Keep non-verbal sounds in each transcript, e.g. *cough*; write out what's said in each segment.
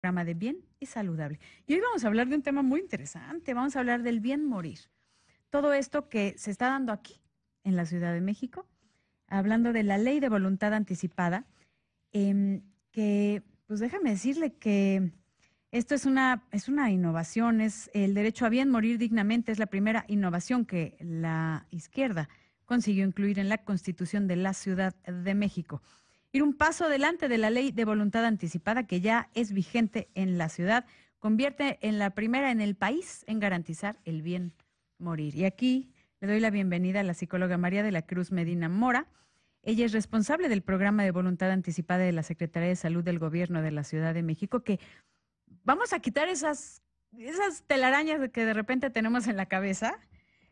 programa de Bien y Saludable. Y hoy vamos a hablar de un tema muy interesante, vamos a hablar del bien morir. Todo esto que se está dando aquí, en la Ciudad de México, hablando de la ley de voluntad anticipada, em, que, pues déjame decirle que esto es una, es una innovación, es el derecho a bien morir dignamente, es la primera innovación que la izquierda consiguió incluir en la Constitución de la Ciudad de México ir un paso adelante de la ley de voluntad anticipada que ya es vigente en la ciudad, convierte en la primera en el país en garantizar el bien morir. Y aquí le doy la bienvenida a la psicóloga María de la Cruz Medina Mora. Ella es responsable del programa de voluntad anticipada de la Secretaría de Salud del Gobierno de la Ciudad de México, que vamos a quitar esas, esas telarañas que de repente tenemos en la cabeza,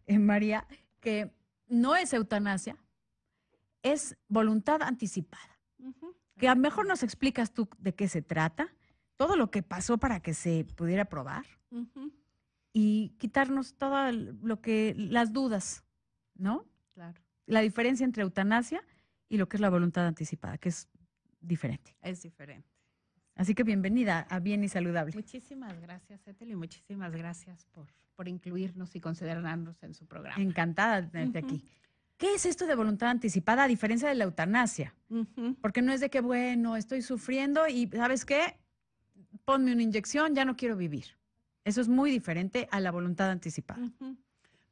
eh, María, que no es eutanasia, es voluntad anticipada que a lo mejor nos explicas tú de qué se trata, todo lo que pasó para que se pudiera probar y quitarnos todo lo que, las dudas, ¿no? Claro. La diferencia entre eutanasia y lo que es la voluntad anticipada, que es diferente. Es diferente. Así que bienvenida a Bien y Saludable. Muchísimas gracias, Etel, y muchísimas gracias por, por incluirnos y considerarnos en su programa. Encantada de tenerte aquí. ¿Qué es esto de voluntad anticipada a diferencia de la eutanasia? Porque no es de que, bueno, estoy sufriendo y sabes qué, ponme una inyección, ya no quiero vivir. Eso es muy diferente a la voluntad anticipada.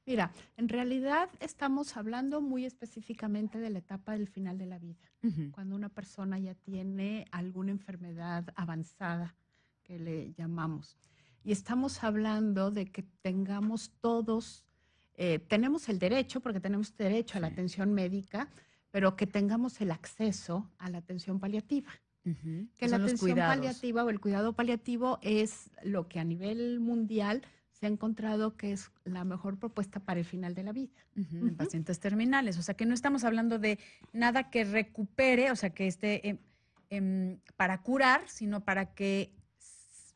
Mira, en realidad estamos hablando muy específicamente de la etapa del final de la vida, cuando una persona ya tiene alguna enfermedad avanzada, que le llamamos. Y estamos hablando de que tengamos todos eh, tenemos el derecho, porque tenemos derecho a la atención médica, pero que tengamos el acceso a la atención paliativa. Que la atención paliativa o el cuidado paliativo es lo que a nivel mundial se ha encontrado que es la mejor propuesta para el final de la vida. En pacientes terminales. O sea que no estamos hablando de nada que recupere, o sea que esté para curar, sino para que,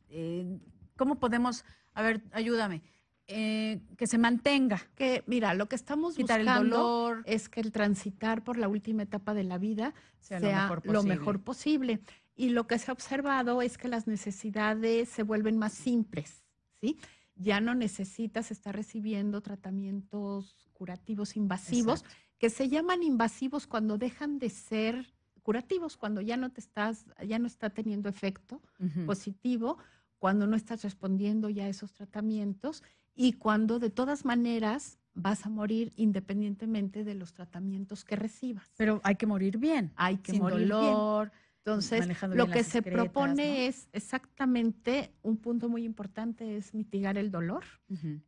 eh, ¿cómo podemos, a ver, ayúdame, eh, que se mantenga. Que mira, lo que estamos buscando es que el transitar por la última etapa de la vida sea, lo, mejor posible. Y lo que se ha observado es que las necesidades se vuelven más simples, ¿sí? Ya no necesitas estar recibiendo tratamientos curativos invasivos, que se llaman invasivos cuando dejan de ser curativos, cuando ya no te estás, ya no está teniendo efecto positivo, cuando no estás respondiendo ya a esos tratamientos y cuando de todas maneras vas a morir independientemente de los tratamientos que recibas. Pero hay que morir bien. Hay que sin morir dolor. Entonces, lo que se propone es exactamente un punto muy importante es mitigar el dolor.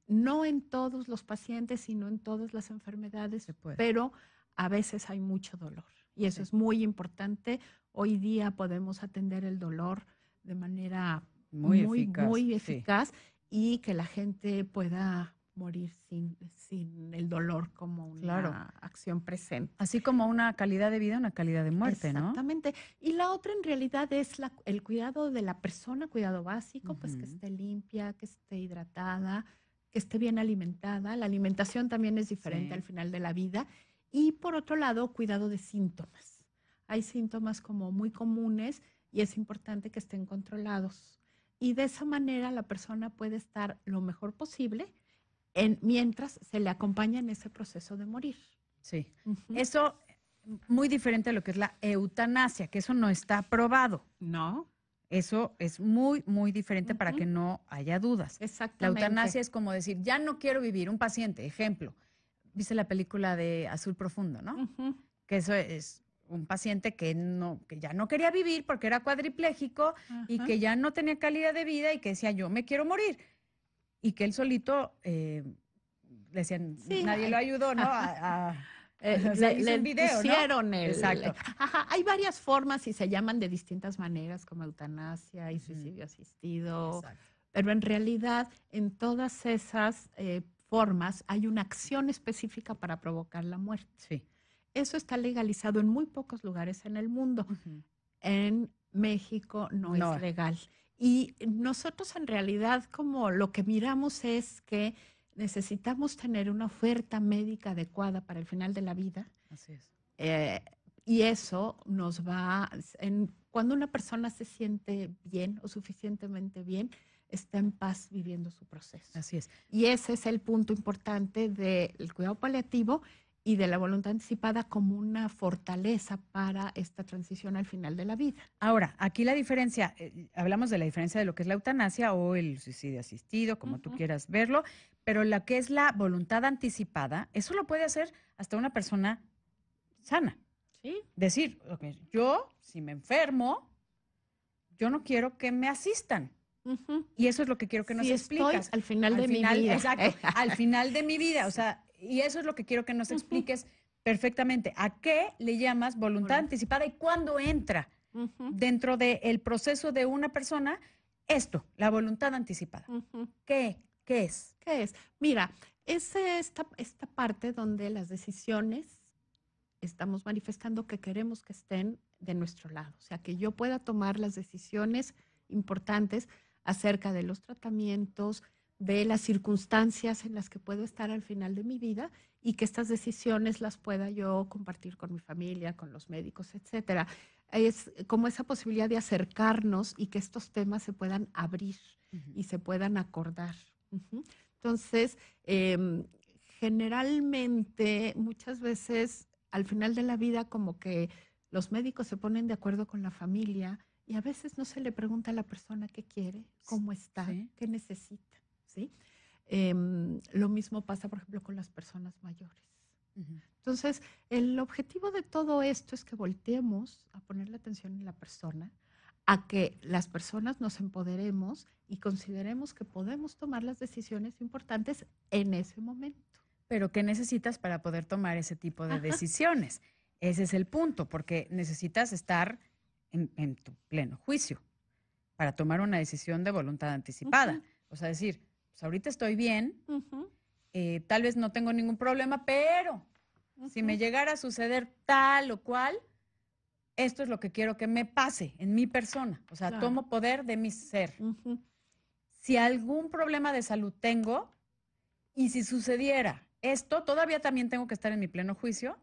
No en todos los pacientes sino en todas las enfermedades, pero a veces hay mucho dolor y eso es muy importante. Hoy día podemos atender el dolor de manera muy, muy eficaz, muy eficaz y que la gente pueda morir sin, sin el dolor como una acción presente. Así como una calidad de vida, una calidad de muerte, ¿no? Exactamente. Y la otra en realidad es el cuidado de la persona, cuidado básico, pues que esté limpia, que esté hidratada, que esté bien alimentada. La alimentación también es diferente al final de la vida. Y por otro lado, cuidado de síntomas. Hay síntomas como muy comunes y es importante que estén controlados y de esa manera la persona puede estar lo mejor posible en, mientras se le acompaña en ese proceso de morir. Sí. Eso muy diferente a lo que es la eutanasia, que eso no está aprobado. No. Eso es muy, muy diferente para que no haya dudas. Exactamente. La eutanasia es como decir, ya no quiero vivir, un paciente, ejemplo. Viste la película de Azul Profundo, ¿no? Que eso es un paciente que, no, que ya no quería vivir porque era cuadripléjico y que ya no tenía calidad de vida y que decía, yo me quiero morir. Y que él solito, eh, decían, nadie lo ayudó, ¿no? *laughs* Eh, *laughs* le, Exacto. hay varias formas y se llaman de distintas maneras, como eutanasia y suicidio asistido. Pero en realidad, en todas esas eh, formas hay una acción específica para provocar la muerte. Sí. Eso está legalizado en muy pocos lugares en el mundo. En México no, es legal. Y nosotros en realidad como lo que miramos es que necesitamos tener una oferta médica adecuada para el final de la vida. Así es. Eh, y eso nos va, en, cuando una persona se siente bien o suficientemente bien, está en paz viviendo su proceso. Así es. Y ese es el punto importante del cuidado paliativo y de la voluntad anticipada como una fortaleza para esta transición al final de la vida. Ahora, aquí la diferencia, eh, hablamos de la diferencia de lo que es la eutanasia o el suicidio asistido, como tú quieras verlo, pero la que es la voluntad anticipada, eso lo puede hacer hasta una persona sana. Sí. Decir, yo, si me enfermo, yo no quiero que me asistan. Y eso es lo que quiero que nos si al final de mi vida. Exacto, al final de mi vida. O *laughs* sea, y eso es lo que quiero que nos expliques perfectamente. ¿A qué le llamas voluntad anticipada y cuándo entra dentro del proceso de una persona esto, la voluntad anticipada? ¿Qué, ¿Qué es? ¿Qué es? Mira, es esta, esta parte donde las decisiones estamos manifestando que queremos que estén de nuestro lado, o sea, que yo pueda tomar las decisiones importantes acerca de los tratamientos, de las circunstancias en las que puedo estar al final de mi vida y que estas decisiones las pueda yo compartir con mi familia, con los médicos, etcétera. Es como esa posibilidad de acercarnos y que estos temas se puedan abrir y se puedan acordar. Entonces, em, generalmente, muchas veces al final de la vida, como que los médicos se ponen de acuerdo con la familia y a veces no se le pregunta a la persona qué quiere, cómo está, qué necesita. ¿sí? Em, lo mismo pasa, por ejemplo, con las personas mayores. Entonces, el objetivo de todo esto es que volteemos a poner la atención en la persona, a que las personas nos empoderemos y consideremos que podemos tomar las decisiones importantes en ese momento. Pero ¿qué necesitas para poder tomar ese tipo de decisiones? Ese es el punto, porque necesitas estar en, tu pleno juicio para tomar una decisión de voluntad anticipada. O sea, decir, ahorita estoy bien, eh, tal vez no tengo ningún problema, pero si me llegara a suceder tal o cual, esto es lo que quiero que me pase en mi persona. O sea, tomo poder de mi ser. Si algún problema de salud tengo y si sucediera esto, todavía también tengo que estar en mi pleno juicio.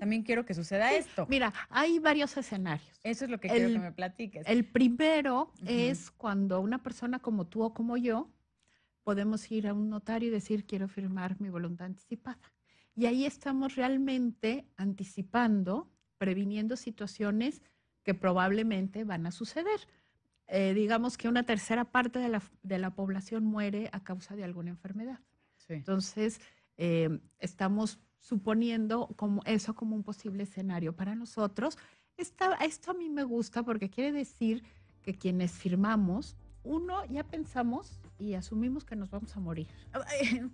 También quiero que suceda esto. Mira, hay varios escenarios. Eso es lo que quiero que me platiques. El primero es cuando una persona como tú o como yo podemos ir a un notario y decir quiero firmar mi voluntad anticipada. Y ahí estamos realmente anticipando, previniendo situaciones que probablemente van a suceder. Eh, digamos que una tercera parte de la, de la, población muere a causa de alguna enfermedad. Entonces, eh, estamos suponiendo como eso como un posible escenario para nosotros. Esta, esto a mí me gusta porque quiere decir que quienes firmamos uno, ya pensamos y asumimos que nos vamos a morir. *laughs*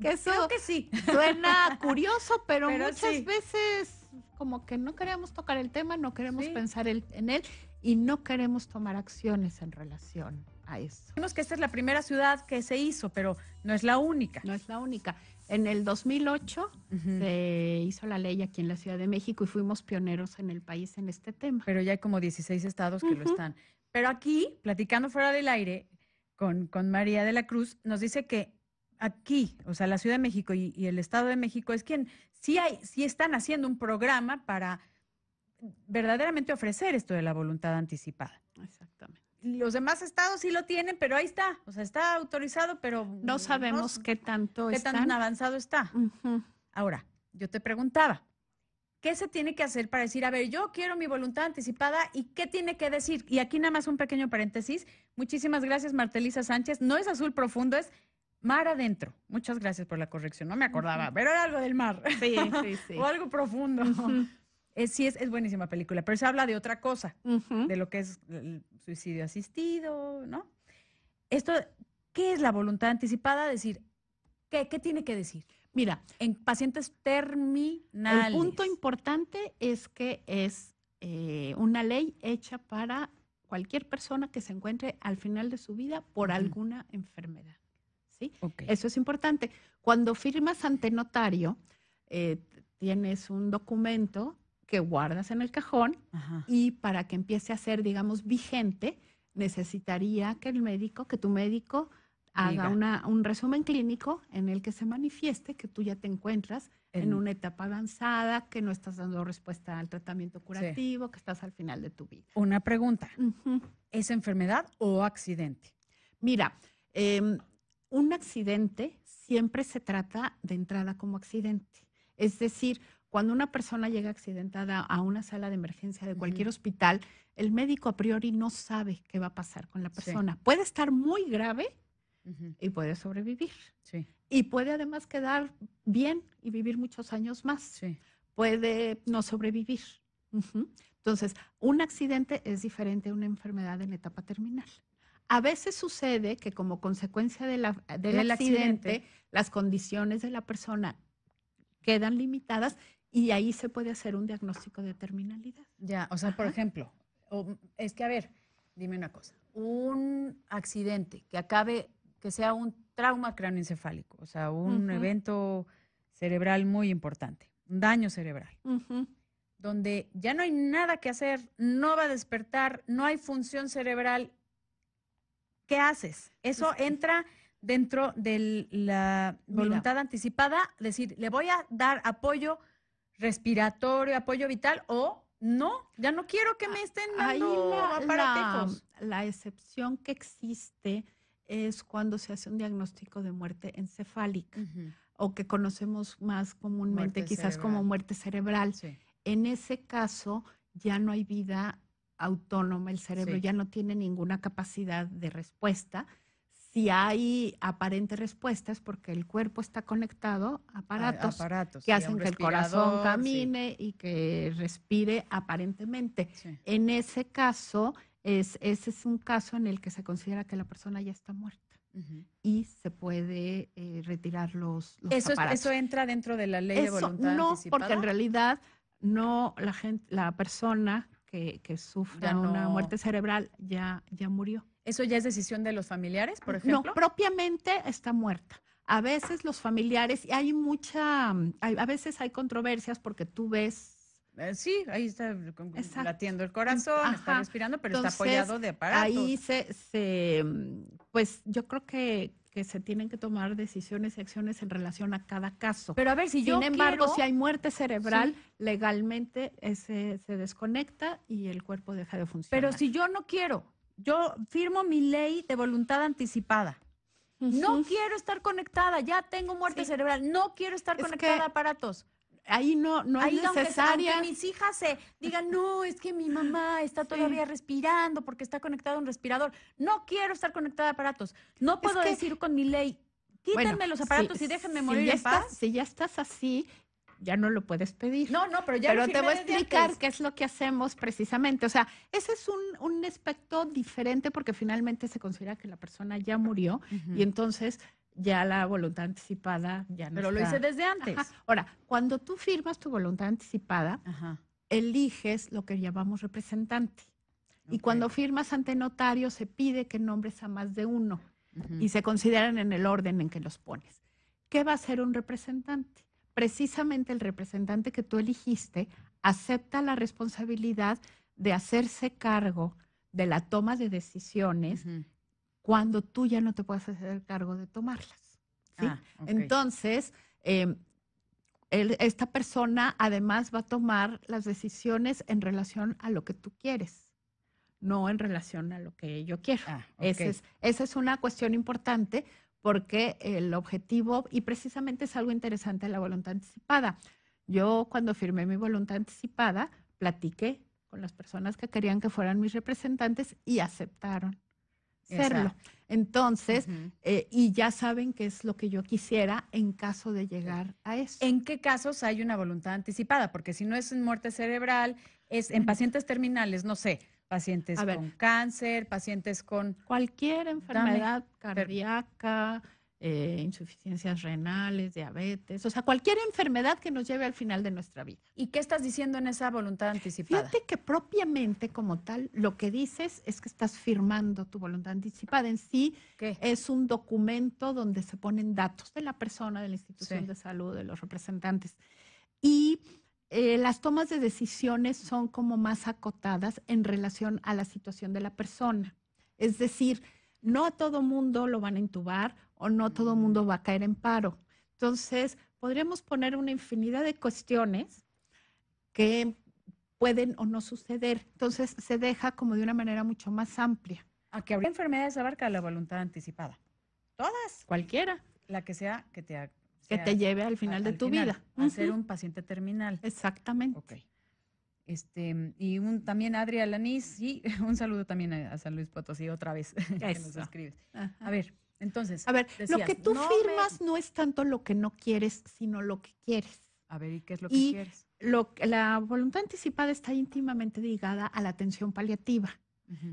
que Creo que sí. suena curioso, pero, muchas veces como que no queremos tocar el tema, no queremos pensar en él y no queremos tomar acciones en relación a eso. Vemos que esta es la primera ciudad que se hizo, pero no es la única. No es la única. En el 2008 se hizo la ley aquí en la Ciudad de México y fuimos pioneros en el país en este tema. Pero ya hay como 16 estados que lo están. Pero aquí, platicando fuera del aire con, con María de la Cruz, nos dice que aquí, o sea, la Ciudad de México y, el Estado de México es quien sí, hay, sí están haciendo un programa para verdaderamente ofrecer esto de la voluntad anticipada. Exactamente. Los demás estados sí lo tienen, pero ahí está, o sea, está autorizado, pero no sabemos qué tanto qué tan avanzado está. Ahora, yo te preguntaba, ¿Qué se tiene que hacer para decir, a ver, yo quiero mi voluntad anticipada y qué tiene que decir? Y aquí nada más un pequeño paréntesis. Muchísimas gracias, Martelisa Sánchez. No es azul profundo, es mar adentro. Muchas gracias por la corrección. No me acordaba, pero era algo del mar. Sí, sí, *laughs* sí. o algo profundo. Eh, es, sí, es, buenísima película, pero se habla de otra cosa, de lo que es el suicidio asistido, ¿no? Esto, ¿qué es la voluntad anticipada? Decir, ¿qué, qué tiene que decir? Mira, en pacientes terminales. El punto importante es que es eh, una ley hecha para cualquier persona que se encuentre al final de su vida por alguna enfermedad. ¿sí? Eso es importante. Cuando firmas ante notario, eh, tienes un documento que guardas en el cajón y para que empiece a ser, digamos, vigente, necesitaría que el médico, que tu médico haga un resumen clínico en el que se manifieste que tú ya te encuentras en, una etapa avanzada, que no estás dando respuesta al tratamiento curativo, que estás al final de tu vida. Una pregunta, ¿es enfermedad o accidente? Mira, em, un accidente siempre se trata de entrada como accidente. Es decir, cuando una persona llega accidentada a una sala de emergencia de cualquier hospital, el médico a priori no sabe qué va a pasar con la persona. Puede estar muy grave y puede sobrevivir. Y puede además quedar bien y vivir muchos años más. Sí. Puede no sobrevivir. Entonces, un accidente es diferente a una enfermedad en etapa terminal. A veces sucede que como consecuencia de la, del, accidente, las condiciones de la persona quedan limitadas y ahí se puede hacer un diagnóstico de terminalidad. Ya, o sea, por ejemplo, es que a ver, dime una cosa, un accidente que acabe que sea un trauma craneoencefálico, o sea, un evento cerebral muy importante, un daño cerebral, donde ya no hay nada que hacer, no va a despertar, no hay función cerebral. ¿Qué haces? Eso pues, pues entra dentro de la voluntad anticipada, decir, le voy a dar apoyo respiratorio, apoyo vital o no, ya no quiero que me ah, estén dando Ahí la, la, excepción que existe es cuando se hace un diagnóstico de muerte encefálica o que conocemos más comúnmente quizás como muerte cerebral. En ese caso ya no hay vida autónoma, el cerebro ya no tiene ninguna capacidad de respuesta. Si hay aparentes respuestas, porque el cuerpo está conectado a aparatos, que hacen que el corazón camine y que respire aparentemente. En ese caso, es, ese es un caso en el que se considera que la persona ya está muerta. y se puede eh, retirar los, eso, aparatos. ¿Eso entra dentro de la ley de voluntad no, porque en realidad no la gente, la persona que, que una muerte cerebral ya, ya murió. ¿Eso ya es decisión de los familiares, por ejemplo? No, propiamente está muerta. A veces los familiares, y hay mucha, a veces hay controversias porque tú ves eh, sí, ahí está latiendo el corazón, está respirando, pero está apoyado de aparatos. Ahí se, pues yo creo que, se tienen que tomar decisiones y acciones en relación a cada caso. Pero a ver, si yo Sin embargo, si hay muerte cerebral, legalmente ese, se desconecta y el cuerpo deja de funcionar. Pero si yo no quiero, yo firmo mi ley de voluntad anticipada. No quiero estar conectada, ya tengo muerte cerebral, no quiero estar conectada a aparatos ahí no, no es necesaria. Aunque, mis hijas se digan, no, es que mi mamá está todavía respirando porque está conectada a un respirador. No quiero estar conectada a aparatos. No puedo decir con mi ley, quítenme los aparatos y déjenme morir si ya Estás, así, ya no lo puedes pedir. No, no, pero ya Pero te voy a explicar qué es lo que hacemos precisamente. O sea, ese es un, aspecto diferente porque finalmente se considera que la persona ya murió y entonces ya la voluntad anticipada ya no Pero lo hice desde antes. Ahora, cuando tú firmas tu voluntad anticipada, eliges lo que llamamos representante. Y cuando firmas ante notario, se pide que nombres a más de uno y se consideran en el orden en que los pones. ¿Qué va a ser un representante? Precisamente el representante que tú eligiste acepta la responsabilidad de hacerse cargo de la toma de decisiones cuando tú ya no te puedas hacer el cargo de tomarlas. Ah, Entonces, em, esta persona además va a tomar las decisiones en relación a lo que tú quieres, no en relación a lo que yo quiero. Ah, es, esa es una cuestión importante porque el objetivo, y precisamente es algo interesante la voluntad anticipada. Yo cuando firmé mi voluntad anticipada, platiqué con las personas que querían que fueran mis representantes y aceptaron entonces, eh, y ya saben qué es lo que yo quisiera en caso de llegar a eso. ¿En qué casos hay una voluntad anticipada? Porque si no es en muerte cerebral, es en pacientes terminales, no sé, pacientes con cáncer, pacientes con... Cualquier enfermedad cardíaca. Eh, insuficiencias renales, diabetes, o sea, cualquier enfermedad que nos lleve al final de nuestra vida. ¿Y qué estás diciendo en esa voluntad anticipada? Fíjate que propiamente como tal, lo que dices es que estás firmando tu voluntad anticipada. En sí es un documento donde se ponen datos de la persona, de la institución de salud, de los representantes. Y eh, las tomas de decisiones son como más acotadas en relación a la situación de la persona. Es decir, no a todo mundo lo van a intubar o no todo el mundo va a caer en paro. Entonces, podríamos poner una infinidad de cuestiones que pueden o no suceder. Entonces, se deja como de una manera mucho más amplia. a qué enfermedades abarca la voluntad anticipada. Todas. Cualquiera. La que sea que te, que te lleve al final de tu vida. A ser un paciente terminal. Exactamente. Ok. Este, y un, también Adriana Lanís, y *laughs* un saludo también a, San Luis Potosí otra vez. *laughs* que nos escribes. A ver, entonces, a ver, lo que tú firmas no es tanto lo que no quieres, sino lo que quieres. A ver, ¿y qué es lo que quieres? la voluntad anticipada está íntimamente ligada a la atención paliativa.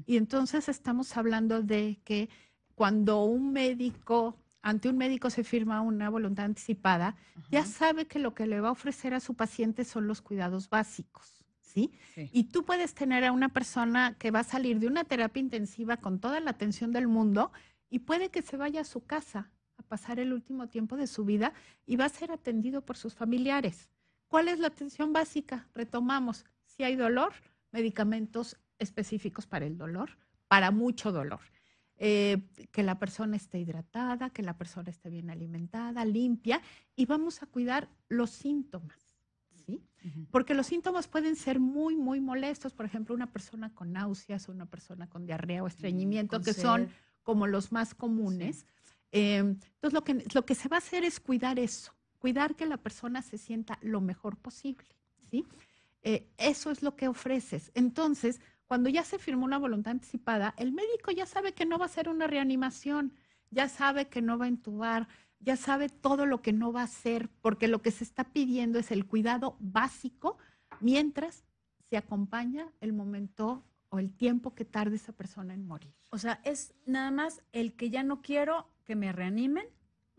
Y entonces estamos hablando de que cuando un médico, ante un médico se firma una voluntad anticipada, ya sabe que lo que le va a ofrecer a su paciente son los cuidados básicos. ¿sí? Y tú puedes tener a una persona que va a salir de una terapia intensiva con toda la atención del mundo y puede que se vaya a su casa a pasar el último tiempo de su vida y va a ser atendido por sus familiares. ¿Cuál es la atención básica? Retomamos, si hay dolor, medicamentos específicos para el dolor, para mucho dolor. Eh, que la persona esté hidratada, que la persona esté bien alimentada, limpia, y vamos a cuidar los síntomas, ¿sí? Porque los síntomas pueden ser muy, muy molestos, por ejemplo, una persona con náuseas, una persona con diarrea o mm, estreñimiento, que son como los más comunes. Eh, entonces, lo que, lo que se va a hacer es cuidar eso, cuidar que la persona se sienta lo mejor posible, ¿sí? Eh, eso es lo que ofreces. Entonces, cuando ya se firmó una voluntad anticipada, el médico ya sabe que no va a ser una reanimación, ya sabe que no va a entubar, ya sabe todo lo que no va a hacer, porque lo que se está pidiendo es el cuidado básico mientras se acompaña el momento o el tiempo que tarde esa persona en morir. O sea, es nada más el que ya no quiero que me reanimen.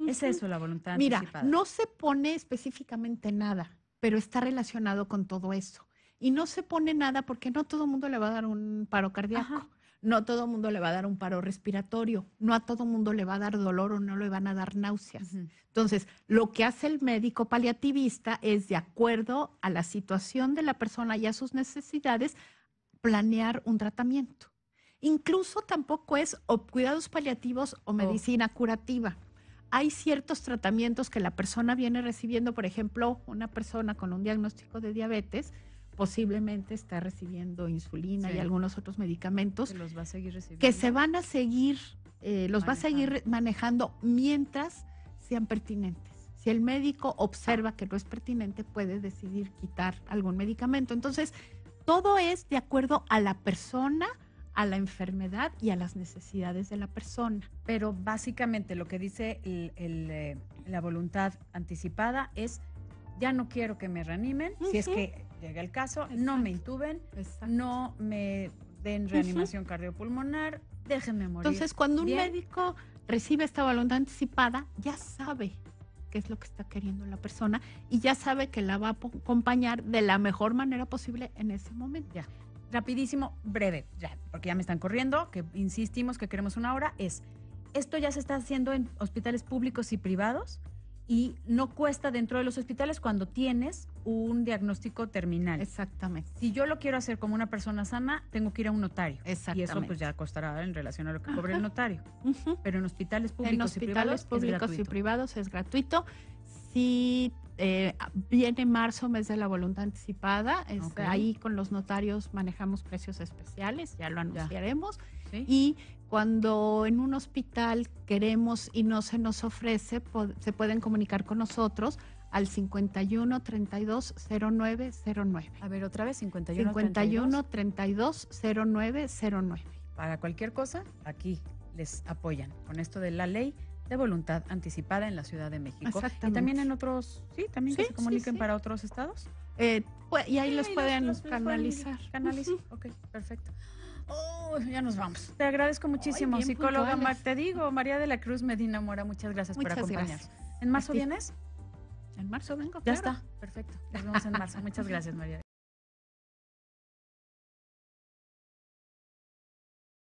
Es eso la voluntad Mira, anticipada. Mira, no se pone específicamente nada, pero está relacionado con todo eso. Y no se pone nada porque no todo el mundo le va a dar un paro cardíaco. No No todo el mundo le va a dar un paro respiratorio, no a todo el mundo le va a dar dolor o no le van a dar náuseas. Entonces, lo que hace el médico paliativista es, de acuerdo a la situación de la persona y a sus necesidades, planear un tratamiento. Incluso tampoco es o cuidados paliativos o oh. medicina curativa. Hay ciertos tratamientos que la persona viene recibiendo, por ejemplo, una persona con un diagnóstico de diabetes posiblemente está recibiendo insulina y algunos otros medicamentos que, se van a seguir, eh, los va a seguir manejando mientras sean pertinentes. Si el médico observa que no es pertinente, puede decidir quitar algún medicamento. Entonces, todo es de acuerdo a la persona, a la enfermedad y a las necesidades de la persona. Pero básicamente lo que dice eh, la voluntad anticipada es, ya no quiero que me reanimen, si es que llega el caso, no me intuben, no me den reanimación cardiopulmonar, déjenme morir. Entonces, cuando un médico recibe esta voluntad anticipada, ya sabe qué es lo que está queriendo la persona y ya sabe que la va a acompañar de la mejor manera posible en ese momento. Ya. Rapidísimo, breve, ya, porque ya me están corriendo, que insistimos que queremos una hora, es, esto ya se está haciendo en hospitales públicos y privados, y no cuesta dentro de los hospitales cuando tienes un diagnóstico terminal. Exactamente. Si yo lo quiero hacer como una persona sana, tengo que ir a un notario. Exactamente. Y eso pues ya costará en relación a lo que cobre el notario. Pero en hospitales públicos hospitales y privados públicos y privados es gratuito. Si eh, viene marzo, mes de la voluntad anticipada, este, ahí con los notarios manejamos precios especiales, ya lo anunciaremos. Y cuando en un hospital queremos y no se nos ofrece, se pueden comunicar con nosotros al 51 32 0909. A ver, otra vez, 51, 51 32 0909. Para cualquier cosa, aquí les apoyan con esto de la ley de voluntad anticipada en la Ciudad de México. Exactamente. Y también en otros, sí, también se comuniquen para otros estados. Eh, pues, y ahí los pueden canalizar. canalizar, perfecto. Oh, ya nos vamos. Te agradezco muchísimo, psicóloga Te digo, María de la Cruz me Mora, muchas gracias por acompañarnos. ¿En marzo vienes? En marzo vengo. Ya está, perfecto. Nos vemos en marzo. muchas gracias, María.